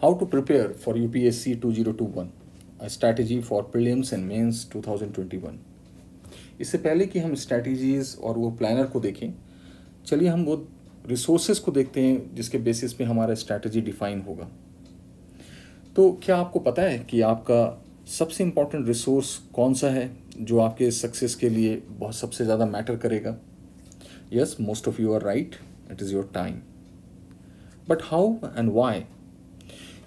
How to prepare for UPSC 2021, a strategy for prelims and mains 2021. इससे पहले कि हम स्ट्रैटेजीज और वो प्लानर को देखें चलिए हम वो रिसोर्सेज को देखते हैं जिसके बेसिस पे हमारा स्ट्रैटेजी डिफाइन होगा तो क्या आपको पता है कि आपका सबसे इम्पॉर्टेंट रिसोर्स कौन सा है जो आपके सक्सेस के लिए बहुत सबसे ज़्यादा मैटर करेगा yes most of you are right it is your time but how and why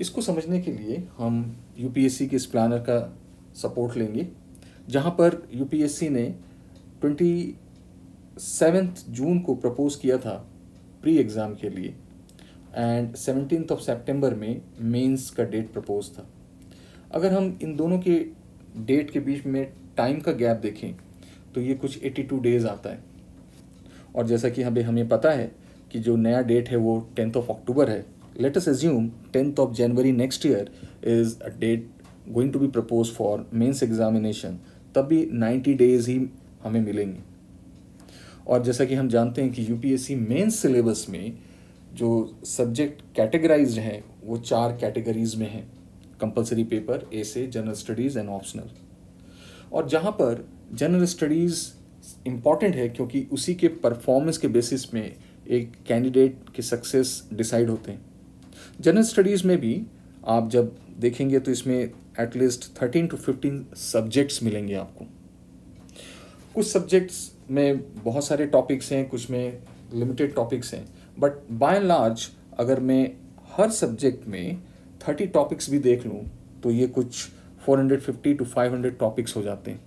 इसको समझने के लिए हम यूपीएससी के इस प्लानर का सपोर्ट लेंगे जहाँ पर यूपीएससी ने ट्वेंटी सेवेंथ जून को प्रपोज किया था प्री एग्ज़ाम के लिए एंड सेवनटीन ऑफ सेप्टेम्बर में मेंस का डेट प्रपोज था अगर हम इन दोनों के डेट के बीच में टाइम का गैप देखें तो ये कुछ 82 डेज़ आता है और जैसा कि हमें हमें पता है कि जो नया डेट है वो टेंथ ऑफ अक्टूबर है let us assume 10th of January next year is a date going to be proposed for mains examination तब भी 90 डेज ही हमें मिलेंगे और जैसा कि हम जानते हैं कि यूपीएससी मेंस सिलेबस में जो सब्जेक्ट कैटेगराइज हैं वो चार कैटेगरीज में हैं कंपलसरी पेपर ए से जनरल स्टडीज़ एंड ऑप्शनल और जहाँ पर जनरल स्टडीज़ इम्पॉर्टेंट है क्योंकि उसी के परफॉर्मेंस के बेसिस में एक कैंडिडेट के सक्सेस डिसाइड होते हैं जनरल स्टडीज़ में भी आप जब देखेंगे तो इसमें at least thirteen to fifteen subjects मिलेंगे आपको कुछ सब्जेक्ट्स में बहुत सारे टॉपिक्स हैं कुछ में लिमिटेड टॉपिक्स हैं बट बाय एंड लार्ज अगर मैं हर सब्जेक्ट में थर्टी टॉपिक्स भी देख लूँ तो ये कुछ four hundred fifty to five hundred topics हो जाते हैं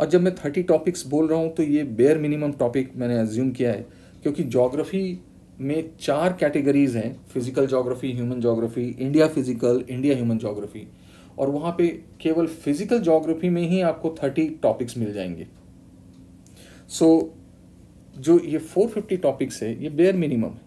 और जब मैं थर्टी टॉपिक्स बोल रहा हूँ तो ये बेयर मिनिमम टॉपिक मैंने एज्यूम किया है क्योंकि जोग्राफ़ी में चार कैटेगरीज हैं physical geography human geography India physical India human geography और वहाँ पे केवल फिजिकल जोग्राफी में ही आपको थर्टी टॉपिक्स मिल जाएंगे सो so, जो ये फोर फिफ्टी टॉपिक्स है ये बेयर मिनिमम है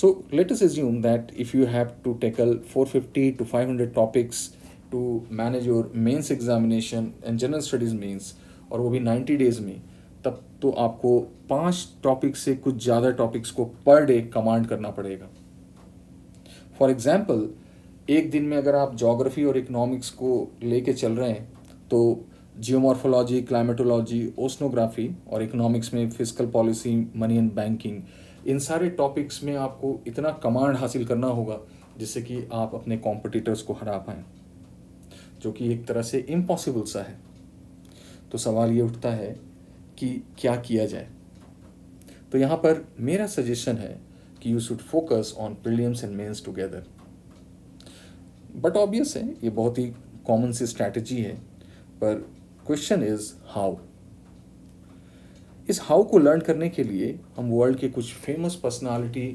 so let us assume that if you have to tackle four fifty to five hundred topics to manage your mains examination and general studies mains और वो भी ninety days में तो आपको पांच टॉपिक से कुछ ज़्यादा टॉपिक्स को पर डे कमांड करना पड़ेगा फॉर एग्ज़ाम्पल एक दिन में अगर आप जोग्राफ़ी और इकनॉमिक्स को लेके चल रहे हैं तो जियोमॉर्फोलॉजी क्लाइमेटोलॉजी ओस्नोग्राफी और इकोनॉमिक्स में physical policy money and banking इन सारे टॉपिक्स में आपको इतना कमांड हासिल करना होगा जिससे कि आप अपने कॉम्पिटिटर्स को हरा पाए जो कि एक तरह से इम्पॉसिबल सा है तो सवाल ये उठता है कि क्या किया जाए तो यहाँ पर मेरा सजेशन है कि you should focus on prelims and mains together but obvious है ये बहुत ही कॉमन सी स्ट्रैटेजी है पर question is how is how को लर्न करने के लिए हम वर्ल्ड के कुछ फेमस पर्सनालिटी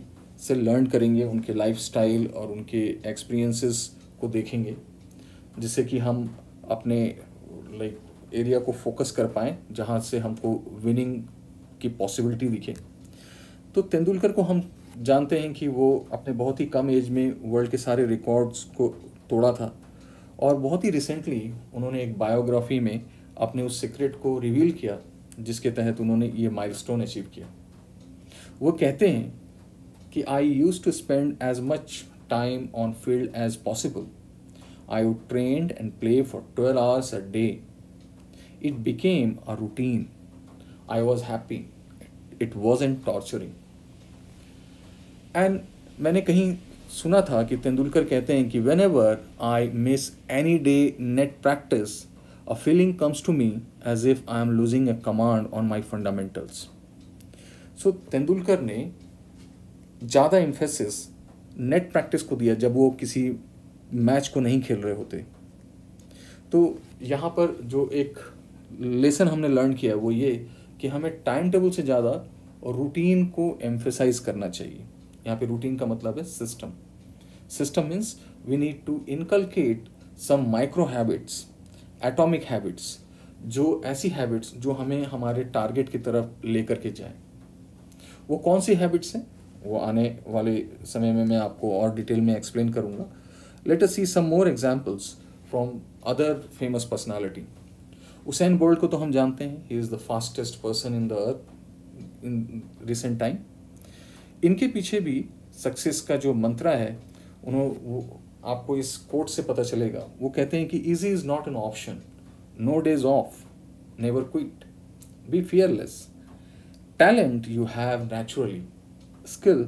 से लर्न करेंगे उनके स्टाइल और उनके एक्सपीरियंसेस को देखेंगे जिससे कि हम अपने लाइक like, एरिया को फोकस कर पाए जहाँ से हमको विनिंग की पॉसिबिलिटी दिखे तो तेंदुलकर को हम जानते हैं कि वो अपने बहुत ही कम एज में वर्ल्ड के सारे रिकॉर्ड्स को तोड़ा था और बहुत ही रिसेंटली उन्होंने एक बायोग्राफी में अपने उस सीक्रेट को रिवील किया जिसके तहत उन्होंने ये माइलस्टोन अचीव किया वो कहते हैं कि I use to spend as much time on field as possible I would trained and play for twelve hours a day it became a routine. I was happy. It wasn't torturing. And मैंने कहीं सुना था कि तेंदुलकर कहते हैं कि whenever I miss any day net practice a feeling comes to me as if I am losing a command on my fundamentals so Tendulkar ने ज़्यादा इम्फेसिस नेट प्रैक्टिस को दिया जब वो किसी मैच को नहीं खेल रहे होते तो यहाँ पर जो एक लेसन हमने लर्न किया वो ये कि हमें टाइम टेबल से ज़्यादा और रूटीन को एम्फेसाइज करना चाहिए यहाँ पे रूटीन का मतलब है system system means we need to inculcate some micro habits atomic habits जो ऐसी हैबिट्स जो हमें हमारे टारगेट की तरफ लेकर के जाए वो कौन सी हैबिट्स हैं वो आने वाले समय में मैं आपको और डिटेल में एक्सप्लेन करूँगा let us see some more examples from other famous personality Usain Bolt को तो हम जानते हैं he is the fastest person in the earth in recent time इनके पीछे भी सक्सेस का जो मंत्रा है उन्होंने आपको इस कोर्ट से पता चलेगा वो कहते हैं कि easy is not an option no days off never quit be fearless talent you have naturally skill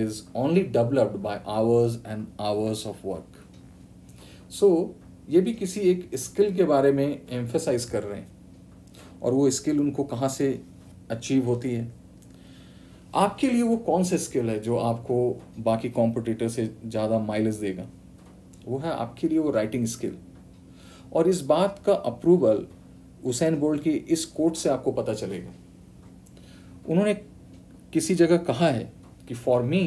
is only developed by hours and hours of work so ये भी किसी एक स्किल के बारे में एम्फेसाइज कर रहे हैं और वो स्किल उनको कहाँ से अचीव होती है आपके लिए वो कौन सा स्किल है जो आपको बाकी कॉम्पिटिटर से ज़्यादा माइलेज देगा वो है आपके लिए वो राइटिंग स्किल और इस बात का अप्रूवल हुसैन बोल्ट की इस कोट से आपको पता चलेगा उन्होंने किसी जगह कहा है कि for me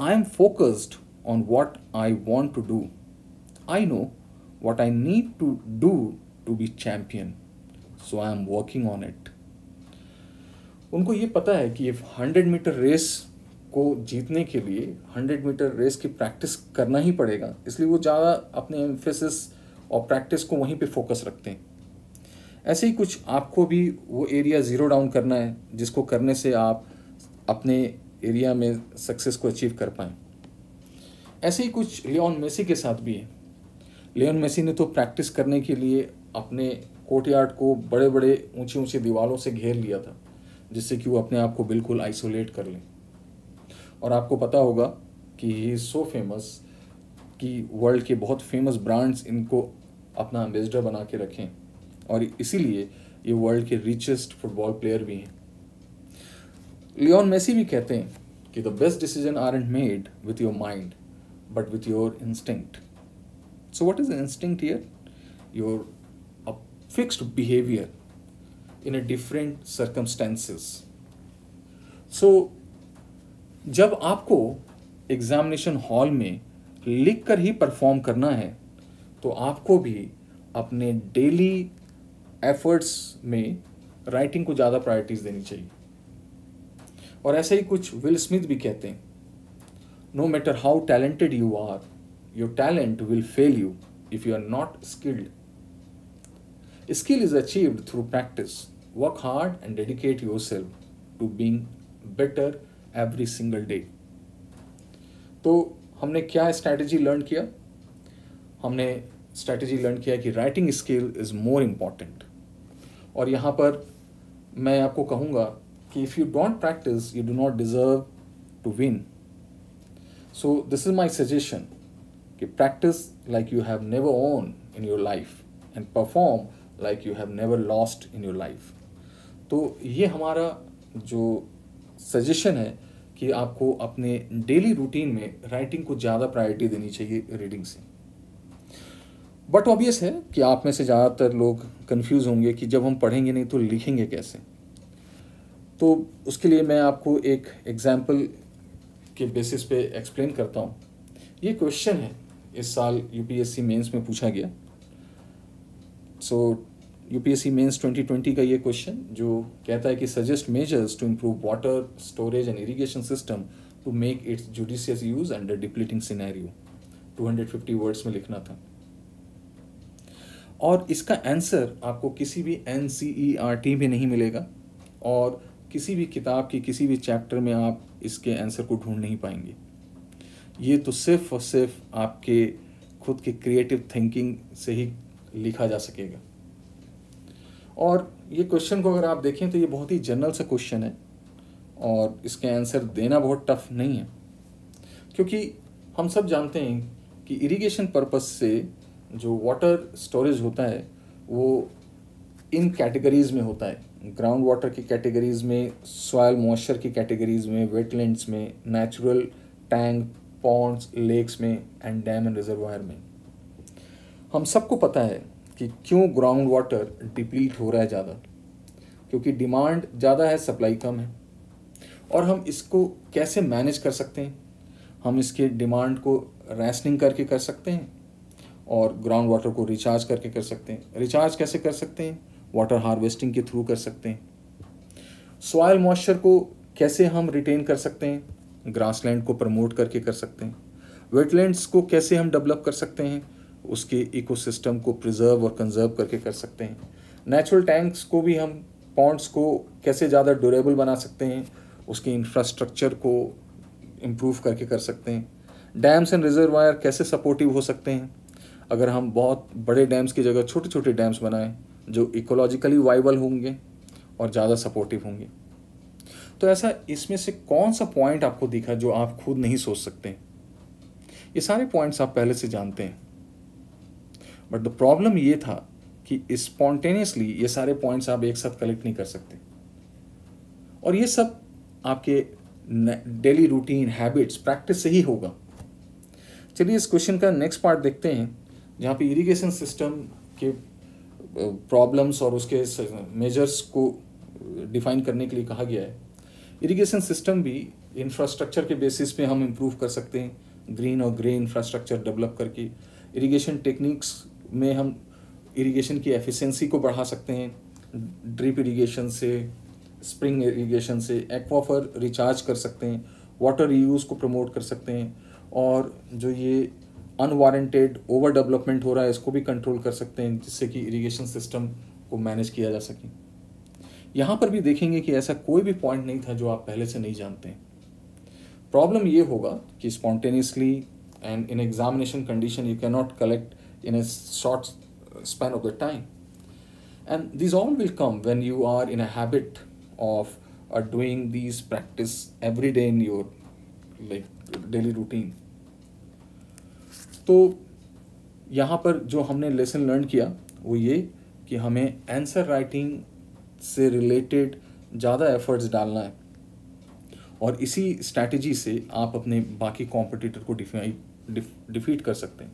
I am focused on what I want to do I know what I need to do to be champion. So I am working on it. उनको ये पता है कि ये हंड्रेड मीटर रेस को जीतने के लिए हंड्रेड मीटर रेस की प्रैक्टिस करना ही पड़ेगा इसलिए वो ज़्यादा अपने एम्फेसिस और प्रैक्टिस को वहीं पे फोकस रखते हैं ऐसे ही कुछ आपको भी वो एरिया ज़ीरो डाउन करना है जिसको करने से आप अपने एरिया में सक्सेस को अचीव कर पाएँ ऐसे ही कुछ लियोन मेसी के साथ भी है लियोन मेसी ने तो प्रैक्टिस करने के लिए अपने कोर्ट यार्ड को बड़े बड़े ऊंची ऊंची दीवारों से घेर लिया था जिससे कि वो अपने आप को बिल्कुल आइसोलेट कर लें और आपको पता होगा कि ही इज़ सो फेमस कि वर्ल्ड के बहुत फेमस ब्रांड्स इनको अपना एम्बेसडर बना के रखें और इसीलिए ये वर्ल्ड के रिचेस्ट फुटबॉल प्लेयर भी हैं लियोन मेसी भी कहते हैं कि the best decision are and made with your mind but with your instinct So what is the instinct here? Your a fixed behavior in a different circumstances. So so, जब आपको examination hall में लिख कर ही perform करना है तो आपको भी अपने डेली एफर्ट्स में राइटिंग को ज़्यादा प्रायोरिटीज़ देनी चाहिए और ऐसे ही कुछ विल स्मिथ भी कहते हैं no matter how talented you are your talent will fail you if you are not skilled. Skill is achieved through practice. Work hard and dedicate yourself to being better every single day. तो हमने क्या strategy learn किया हमने strategy learn किया कि writing skill is more important और यहाँ पर मैं आपको कहूँगा कि if you don't practice you do not deserve to win so this is my suggestion कि practice like you have never won in your life and perform like you have never lost in your life तो ये हमारा जो suggestion है कि आपको अपने daily routine में राइटिंग को ज़्यादा प्रायोरिटी देनी चाहिए रीडिंग से बट ऑबियस है कि आप में से ज़्यादातर लोग कंफ्यूज होंगे कि जब हम पढ़ेंगे नहीं तो लिखेंगे कैसे तो उसके लिए मैं आपको एक एग्ज़ाम्पल के बेसिस पे एक्सप्लेन करता हूँ ये क्वेश्चन है इस साल यूपीएससी मेंस में पूछा गया सो यूपीएससी मेंस 2020 का ये क्वेश्चन जो कहता है कि suggest measures to improve water storage and irrigation system to make its judicious use under depleting scenario 250 words में लिखना था और इसका आंसर आपको किसी भी एन e में नहीं मिलेगा और किसी भी किताब की किसी भी चैप्टर में आप इसके आंसर को ढूंढ नहीं पाएंगे ये तो सिर्फ और सिर्फ आपके खुद के क्रिएटिव थिंकिंग से ही लिखा जा सकेगा और ये क्वेश्चन को अगर आप देखें तो ये बहुत ही जनरल सा क्वेश्चन है और इसके आंसर देना बहुत टफ नहीं है क्योंकि हम सब जानते हैं कि इरिगेशन पर्पस से जो वाटर स्टोरेज होता है वो इन कैटेगरीज़ में होता है ग्राउंड वाटर की कैटेगरीज़ में सॉयल मॉइस्चर की कैटेगरीज़ में वेटलैंड्स में नेचुरल टैंक पॉन्ड्स लेक्स में एंड डैम एंड रिजर्वायर में हम सबको पता है कि क्यों ग्राउंड वाटर डिप्लीट हो रहा है ज़्यादा क्योंकि डिमांड ज़्यादा है सप्लाई कम है और हम इसको कैसे मैनेज कर सकते हैं हम इसके डिमांड को रैसनिंग करके कर सकते हैं और ग्राउंड वाटर को रिचार्ज करके कर सकते हैं रिचार्ज कैसे कर सकते हैं वाटर हार्वेस्टिंग के थ्रू कर सकते हैं सॉयल मॉइस्चर को कैसे हम रिटेन कर सकते हैं ग्रासलैंड को प्रमोट करके कर सकते हैं वेटलैंड्स को कैसे हम डेवलप कर सकते हैं उसके इकोसिस्टम को प्रिजर्व और कंजर्व करके कर सकते हैं नेचुरल टैंक्स को भी हम पॉन्ड्स को कैसे ज़्यादा ड्यूरेबल बना सकते हैं उसके इंफ्रास्ट्रक्चर को इम्प्रूव करके कर सकते हैं डैम्स एंड रिजर्वायर कैसे सपोर्टिव हो सकते हैं अगर हम बहुत बड़े डैम्स की जगह छोटे छोटे डैम्स बनाएं जो इकोलॉजिकली वाइबल होंगे और ज़्यादा सपोर्टिव होंगे तो ऐसा इसमें से कौन सा पॉइंट आपको दिखा जो आप खुद नहीं सोच सकते ये सारे पॉइंट्स आप पहले से जानते हैं बट द प्रॉब्लम ये था कि स्पॉन्टेनियसली ये सारे पॉइंट्स आप एक साथ कलेक्ट नहीं कर सकते और ये सब आपके डेली रूटीन हैबिट्स प्रैक्टिस से ही होगा चलिए इस क्वेश्चन का नेक्स्ट पार्ट देखते हैं जहाँ पे इरिगेशन सिस्टम के प्रॉब्लम्स और उसके मेजर्स को डिफाइन करने के लिए कहा गया है इरिगेशन सिस्टम भी इंफ्रास्ट्रक्चर के बेसिस पे हम इम्प्रूव कर सकते हैं ग्रीन और ग्रे इंफ्रास्ट्रक्चर डेवलप करके इरिगेशन टेक्निक्स में हम इरिगेशन की एफिशिएंसी को बढ़ा सकते हैं ड्रिप इरिगेशन से स्प्रिंग इरिगेशन से एक्वाफर रिचार्ज कर सकते हैं वाटर यूज़ को प्रमोट कर सकते हैं और जो ये अनवारंटेड ओवर डेवलपमेंट हो रहा है इसको भी कंट्रोल कर सकते हैं जिससे कि इरिगेशन सिस्टम को मैनेज किया जा सके यहां पर भी देखेंगे कि ऐसा कोई भी पॉइंट नहीं था जो आप पहले से नहीं जानते प्रॉब्लम ये होगा कि spontaneously and in examination condition you can not collect in a short span of the time and this all will come when you are in a habit of uh, doing these practice every day in your like daily तो यहाँ पर जो हमने lesson learn किया वो ये कि हमें आंसर राइटिंग से रिलेटेड ज़्यादा एफर्ट्स डालना है और इसी स्ट्रैटेजी से आप अपने बाकी कॉम्पिटिटर को डिफ, डिफीट कर सकते हैं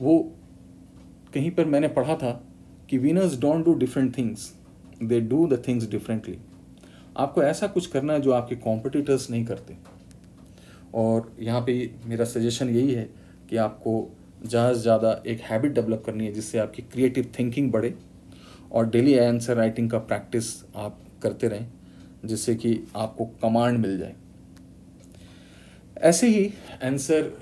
वो कहीं पर मैंने पढ़ा था कि winners don't do different things they do the things differently आपको ऐसा कुछ करना है जो आपके कॉम्पिटिटर्स नहीं करते और यहाँ पे मेरा सजेशन यही है कि आपको ज़्यादा से ज़्यादा एक हैबिट डेवलप करनी है जिससे आपकी क्रिएटिव थिंकिंग बढ़े और डेली आंसर राइटिंग का प्रैक्टिस आप करते रहें जिससे कि आपको कमांड मिल जाए ऐसे ही आंसर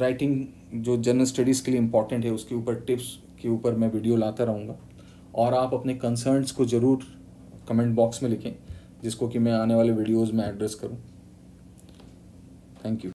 राइटिंग जो जनरल स्टडीज़ के लिए इम्पॉर्टेंट है उसके ऊपर टिप्स के ऊपर मैं वीडियो लाता रहूँगा और आप अपने कंसर्न्स को ज़रूर कमेंट बॉक्स में लिखें जिसको कि मैं आने वाले वीडियोज़ में एड्रेस करूँ थैंक यू